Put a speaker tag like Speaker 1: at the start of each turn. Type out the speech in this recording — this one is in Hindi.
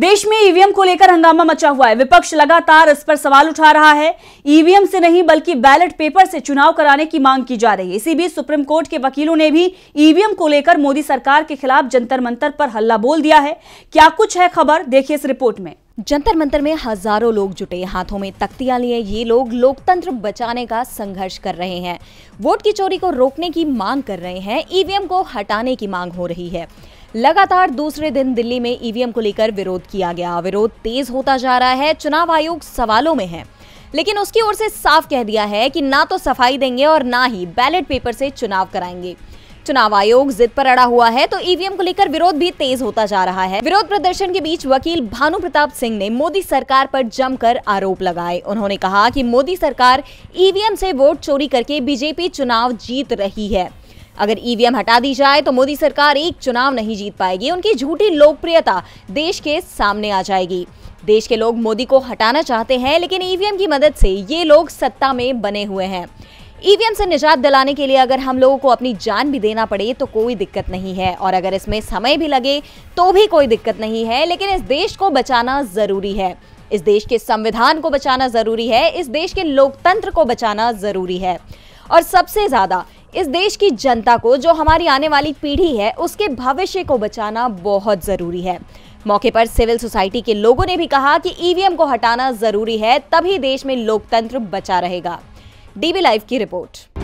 Speaker 1: देश में ईवीएम को लेकर हंगामा मचा हुआ है विपक्ष लगातार इस पर सवाल उठा रहा है ईवीएम से नहीं बल्कि बैलेट पेपर से चुनाव कराने की मांग की जा रही है इसी बीच सुप्रीम कोर्ट के वकीलों ने भी ईवीएम को लेकर मोदी सरकार के खिलाफ जंतर मंतर पर हल्ला बोल दिया है क्या कुछ है खबर देखिए इस रिपोर्ट में जंतर मंतर में हजारों लोग
Speaker 2: जुटे हाथों में तख्तियां लिए ये लोग लोकतंत्र बचाने का संघर्ष कर रहे हैं वोट की चोरी को रोकने की मांग कर रहे हैं ईवीएम को हटाने की मांग हो रही है लगातार दूसरे दिन दिल्ली में ईवीएम को लेकर विरोध किया गया विरोध तेज होता जा रहा है चुनाव आयोग सवालों में है लेकिन उसकी ओर से साफ कह दिया है कि ना तो सफाई देंगे और ना ही बैलेट पेपर से चुनाव कराएंगे चुनाव आयोग जिद पर अड़ा हुआ है तो ईवीएम को लेकर विरोध भी तेज होता जा रहा है विरोध प्रदर्शन के बीच वकील भानु प्रताप सिंह ने मोदी सरकार पर जमकर आरोप लगाए उन्होंने कहा कि मोदी सरकार ईवीएम से वोट चोरी करके बीजेपी चुनाव जीत रही है अगर ईवीएम हटा दी जाए तो मोदी सरकार एक चुनाव नहीं जीत पाएगी उनकी झूठी लोकप्रियता देश के सामने आ जाएगी देश के लोग मोदी को हटाना चाहते हैं लेकिन ईवीएम की मदद से ये लोग सत्ता में बने हुए हैं ईवीएम से निजात दिलाने के लिए अगर हम लोगों को अपनी जान भी देना पड़े तो कोई दिक्कत नहीं है और अगर इसमें समय भी लगे तो भी कोई दिक्कत नहीं है लेकिन इस देश को बचाना जरूरी है इस देश के संविधान को बचाना जरूरी है इस देश के लोकतंत्र को बचाना जरूरी है और सबसे ज्यादा इस देश की जनता को जो हमारी आने वाली पीढ़ी है उसके भविष्य को बचाना बहुत जरूरी है मौके पर सिविल सोसाइटी के लोगों ने भी कहा कि ईवीएम को हटाना जरूरी है तभी देश में लोकतंत्र बचा रहेगा डीबी लाइव की रिपोर्ट